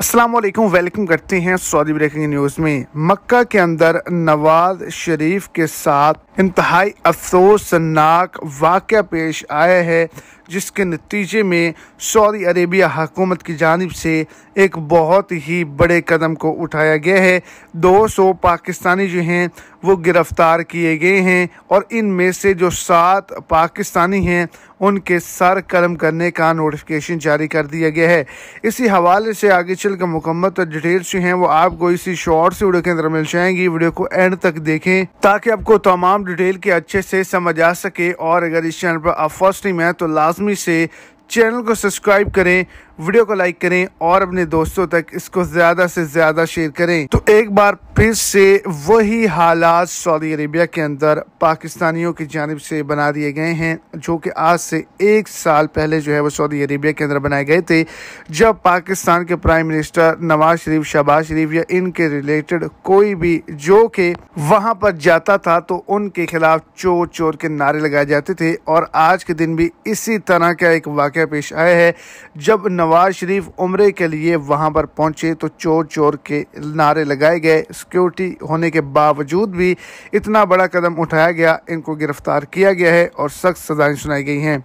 Aslam welcome करते हैं Saudi breaking news में मक्का के अंदर नवाज शरीफ के साथ इंतहाई अफसोसनाक वाक़ पेश आया है जिसके नतीजे में सऊदी अरेबिया हुकूमत की जानब से एक बहुत ही बड़े कदम को उठाया गया है 200 पाकिस्तानी जो हैं वो गिरफ़्तार किए गए हैं और इनमें से जो सात पाकिस्तानी हैं उनके सर कलम करने का नोटिफिकेशन जारी कर दिया गया है इसी हवाले से आगे चल कर मुकम्मल तो डिटेल्स जो हैं वो आपको इसी शॉर्ट से वीडियो के अंदर मिल जाएंगी वीडियो को एंड तक देखें ताकि आपको तमाम डिटेल के अच्छे से समझ आ सके और अगर इस चैनल पर आप फर्स्ट टाइम है तो लास्ट लाजमी से चैनल को सब्सक्राइब करें वीडियो को लाइक करें और अपने दोस्तों तक इसको ज़्यादा से ज़्यादा शेयर करें तो एक बार फिर से वही हालात सऊदी अरेबिया के अंदर पाकिस्तानियों की जानब से बना दिए गए हैं जो कि आज से एक साल पहले जो है वो सऊदी अरेबिया के अंदर बनाए गए थे जब पाकिस्तान के प्राइम मिनिस्टर नवाज शरीफ शहबाज शरीफ या इनके रिलेटेड कोई भी जो कि वहाँ पर जाता था तो उनके खिलाफ चोर चोर के नारे लगाए जाते थे और आज के दिन भी इसी तरह का एक वाक़ पेश आया है जब नवाज शरीफ उम्र के लिए वहाँ पर पहुँचे तो चोर चोर के नारे लगाए गए सिक्योरिटी होने के बावजूद भी इतना बड़ा कदम उठाया गया इनको गिरफ्तार किया गया है और सख्त सजाएं सुनाई गई हैं